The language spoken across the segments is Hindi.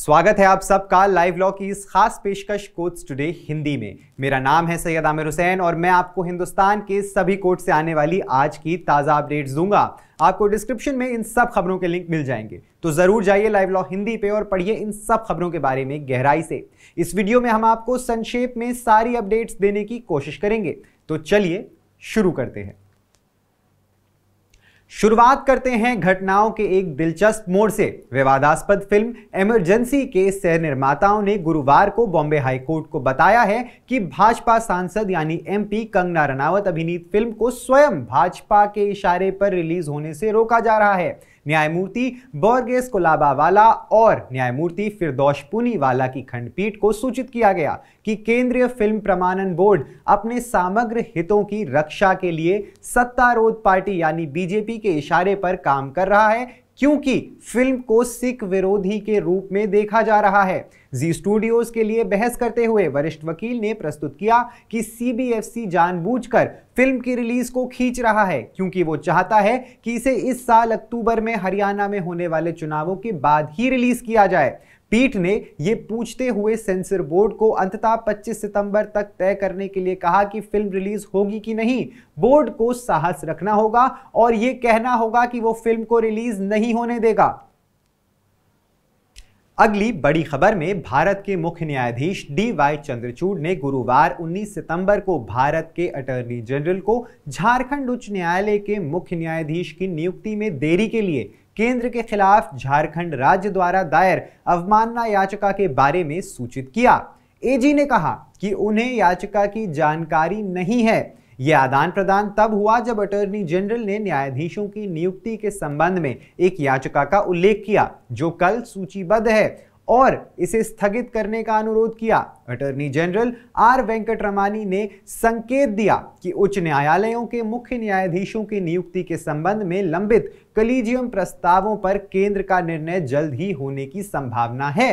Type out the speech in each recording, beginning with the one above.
स्वागत है आप सबका लाइव लॉ की इस खास पेशकश कोर्ट्स टुडे हिंदी में मेरा नाम है सैयद आमिर हुसैन और मैं आपको हिंदुस्तान के सभी कोर्ट से आने वाली आज की ताज़ा अपडेट्स दूंगा आपको डिस्क्रिप्शन में इन सब खबरों के लिंक मिल जाएंगे तो ज़रूर जाइए लाइव लॉ हिंदी पे और पढ़िए इन सब खबरों के बारे में गहराई से इस वीडियो में हम आपको संक्षेप में सारी अपडेट्स देने की कोशिश करेंगे तो चलिए शुरू करते हैं शुरुआत करते हैं घटनाओं के एक दिलचस्प मोड़ से विवादास्पद फिल्म इमरजेंसी के सह निर्माताओं ने गुरुवार को बॉम्बे हाईकोर्ट को बताया है कि भाजपा सांसद यानी एमपी कंगना रनावत अभिनीत फिल्म को स्वयं भाजपा के इशारे पर रिलीज होने से रोका जा रहा है न्यायमूर्ति बोर्गेस कोलाबावाला और न्यायमूर्ति फिरदौश पुनीवाला की खंडपीठ को सूचित किया गया कि केंद्रीय फिल्म प्रमाणन बोर्ड अपने समग्र हितों की रक्षा के लिए सत्तारूढ़ पार्टी यानी बीजेपी के इशारे पर काम कर रहा है क्योंकि फिल्म को सिख विरोधी के रूप में देखा जा रहा है जी स्टूडियोज के लिए बहस करते हुए वरिष्ठ वकील ने प्रस्तुत किया कि सीबीएफसी जानबूझकर फिल्म की रिलीज को खींच रहा है क्योंकि वो चाहता है कि इसे इस साल अक्टूबर में हरियाणा में होने वाले चुनावों के बाद ही रिलीज किया जाए पीठ ने ये पूछते हुए सेंसर बोर्ड को अंततः 25 सितंबर तक तय करने के लिए कहा कि फिल्म रिलीज होगी कि नहीं बोर्ड को साहस रखना होगा और ये कहना होगा कि वो फिल्म को रिलीज नहीं होने देगा अगली बड़ी खबर में भारत के मुख्य न्यायाधीश डी वाई चंद्रचूड़ ने गुरुवार 19 सितंबर को भारत के अटॉर्नी जनरल को झारखंड उच्च न्यायालय के मुख्य न्यायाधीश की नियुक्ति में देरी के लिए केंद्र के खिलाफ झारखंड राज्य द्वारा दायर अवमानना याचिका के बारे में सूचित किया एजी ने कहा कि उन्हें याचिका की जानकारी नहीं है यह आदान प्रदान तब हुआ जब अटॉर्नी जनरल ने न्यायाधीशों की नियुक्ति के संबंध में एक याचिका का उल्लेख किया जो कल सूचीबद्ध है और इसे स्थगित करने का अनुरोध किया attorney general R Venkataramani ने संकेत दिया कि उच्च न्यायालयों के मुख्य न्यायाधीशों की नियुक्ति के संबंध में लंबित कलीजियम प्रस्तावों पर केंद्र का निर्णय जल्द ही होने की संभावना है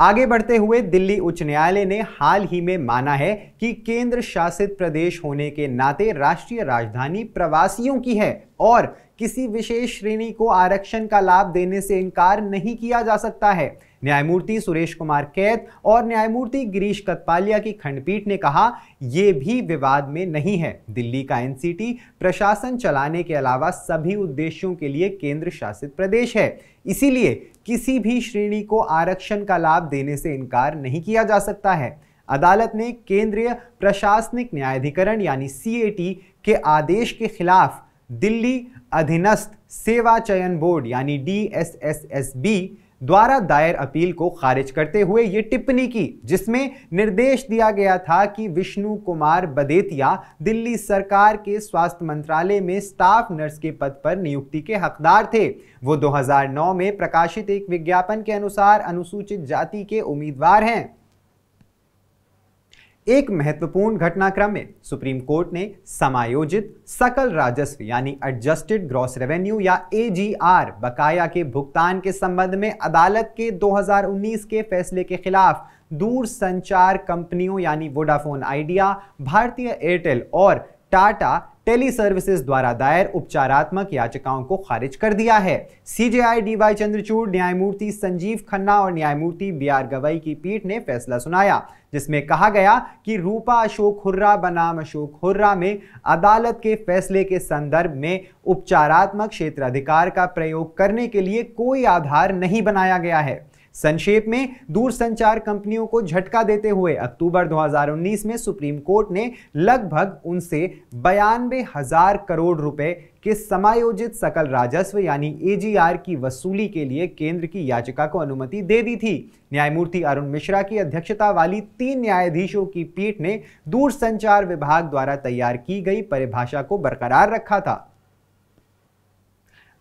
आगे बढ़ते हुए दिल्ली उच्च न्यायालय ने हाल ही में माना है कि केंद्र शासित प्रदेश होने के नाते राष्ट्रीय राजधानी प्रवासियों की है और किसी विशेष श्रेणी को आरक्षण का लाभ देने से इनकार नहीं किया जा सकता है न्यायमूर्ति सुरेश कुमार कैत और न्यायमूर्ति गिरीश कतपालिया की खंडपीठ ने कहा यह भी विवाद में नहीं है दिल्ली का एनसीटी प्रशासन चलाने के अलावा सभी उद्देश्यों के लिए केंद्र शासित प्रदेश है इसीलिए किसी भी श्रेणी को आरक्षण का लाभ देने से इनकार नहीं किया जा सकता है अदालत ने केंद्रीय प्रशासनिक न्यायाधिकरण यानी सी के आदेश के खिलाफ दिल्ली अधीनस्थ सेवा चयन बोर्ड यानी डी द्वारा दायर अपील को खारिज करते हुए ये टिप्पणी की जिसमें निर्देश दिया गया था कि विष्णु कुमार बदेतिया दिल्ली सरकार के स्वास्थ्य मंत्रालय में स्टाफ नर्स के पद पर नियुक्ति के हकदार थे वो 2009 में प्रकाशित एक विज्ञापन के अनुसार अनुसूचित जाति के उम्मीदवार हैं एक महत्वपूर्ण घटनाक्रम में सुप्रीम कोर्ट ने समायोजित सकल राजस्व यानी एडजस्टेड ग्रॉस रेवेन्यू या एजीआर बकाया के भुगतान के संबंध में अदालत के 2019 के फैसले के खिलाफ दूर संचार कंपनियों यानी वोडाफोन आइडिया भारतीय एयरटेल और टाटा टेली सर्विसेज द्वारा दायर उपचारात्मक याचिकाओं को खारिज कर दिया है सीजेआई डीवाई चंद्रचूड़ न्यायमूर्ति संजीव खन्ना और न्यायमूर्ति बी आर गवई की पीठ ने फैसला सुनाया जिसमें कहा गया कि रूपा अशोक हुर्रा बनाम अशोक हुर्रा में अदालत के फैसले के संदर्भ में उपचारात्मक क्षेत्राधिकार का प्रयोग करने के लिए कोई आधार नहीं बनाया गया है संक्षेप में दूरसंचार कंपनियों को झटका देते हुए अक्टूबर 2019 में सुप्रीम कोर्ट ने लगभग उनसे बयानबे हजार करोड़ रुपए के समायोजित सकल राजस्व यानी एजीआर की वसूली के लिए केंद्र की याचिका को अनुमति दे दी थी न्यायमूर्ति अरुण मिश्रा की अध्यक्षता वाली तीन न्यायाधीशों की पीठ ने दूरसंचार विभाग द्वारा तैयार की गई परिभाषा को बरकरार रखा था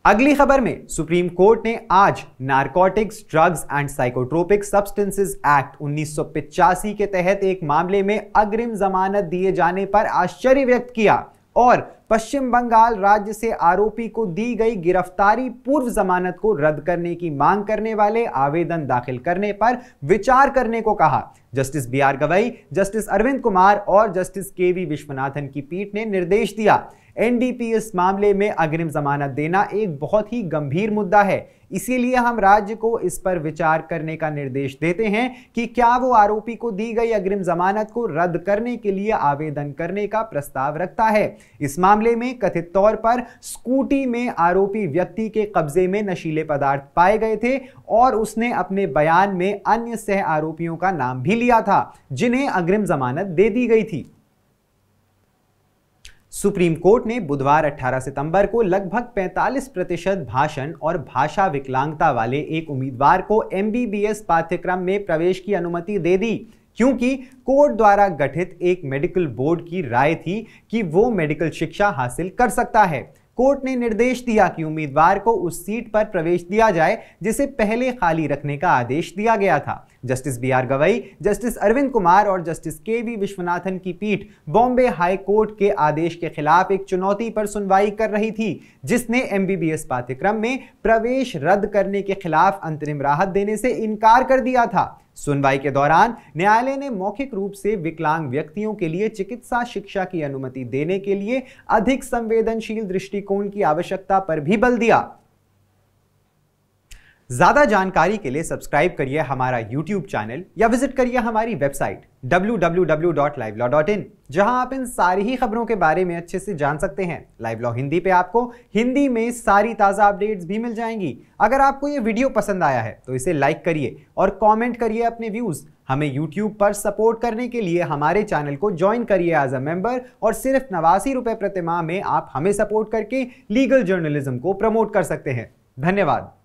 अगली खबर में सुप्रीम कोर्ट ने आज narcotics drugs and psychotropic substances act उन्नीस के तहत एक मामले में अग्रिम जमानत दिए जाने पर आश्चर्य व्यक्त किया और पश्चिम बंगाल राज्य से आरोपी को दी गई गिरफ्तारी पूर्व जमानत को रद्द करने की मांग करने वाले आवेदन दाखिल करने पर विचार करने को कहा justice B R Gavai justice Arvind Kumar और जस्टिस के वी विश्वनाथन की पीठ ने निर्देश दिया एनडीपीएस मामले में अग्रिम जमानत देना एक बहुत ही गंभीर मुद्दा है इसीलिए हम राज्य को इस पर विचार करने का निर्देश देते हैं कि क्या वो आरोपी को दी गई अग्रिम जमानत को रद्द करने के लिए आवेदन करने का प्रस्ताव रखता है इस मामले में कथित तौर पर स्कूटी में आरोपी व्यक्ति के कब्जे में नशीले पदार्थ पाए गए थे और उसने अपने बयान में अन्य सह आरोपियों का नाम भी लिया था जिन्हें अग्रिम जमानत दे दी गई थी सुप्रीम कोर्ट ने बुधवार 18 सितंबर को लगभग 45 प्रतिशत भाषण और भाषा विकलांगता वाले एक उम्मीदवार को एमबीबीएस पाठ्यक्रम में प्रवेश की अनुमति दे दी क्योंकि कोर्ट द्वारा गठित एक मेडिकल बोर्ड की राय थी कि वो मेडिकल शिक्षा हासिल कर सकता है कोर्ट ने निर्देश दिया कि उम्मीदवार को उस सीट पर प्रवेश दिया जाए जिसे पहले खाली रखने का आदेश दिया गया था justice B R Gavai justice Arvind Kumar और जस्टिस के वी विश्वनाथन की पीठ बॉम्बे हाई कोर्ट के आदेश के खिलाफ एक चुनौती पर सुनवाई कर रही थी जिसने एस पाठ्यक्रम में प्रवेश रद्द करने के खिलाफ अंतरिम राहत देने से इनकार कर दिया था सुनवाई के दौरान न्यायालय ने मौखिक रूप से विकलांग व्यक्तियों के लिए चिकित्सा शिक्षा की अनुमति देने के लिए अधिक संवेदनशील दृष्टिकोण की आवश्यकता पर भी बल दिया ज्यादा जानकारी के लिए सब्सक्राइब करिए हमारा यूट्यूब चैनल या विजिट करिए हमारी वेबसाइट डब्ल्यू जहां आप इन सारी ही खबरों के बारे में अच्छे से जान सकते हैं लाइव लॉ हिंदी पे आपको हिंदी में सारी ताज़ा अपडेट्स भी मिल जाएंगी अगर आपको ये वीडियो पसंद आया है तो इसे लाइक करिए और कमेंट करिए अपने व्यूज़ हमें यूट्यूब पर सपोर्ट करने के लिए हमारे चैनल को ज्वाइन करिए एज अ मेंबर और सिर्फ नवासी रुपये प्रतिमाह में आप हमें सपोर्ट करके लीगल जर्नलिज्म को प्रमोट कर सकते हैं धन्यवाद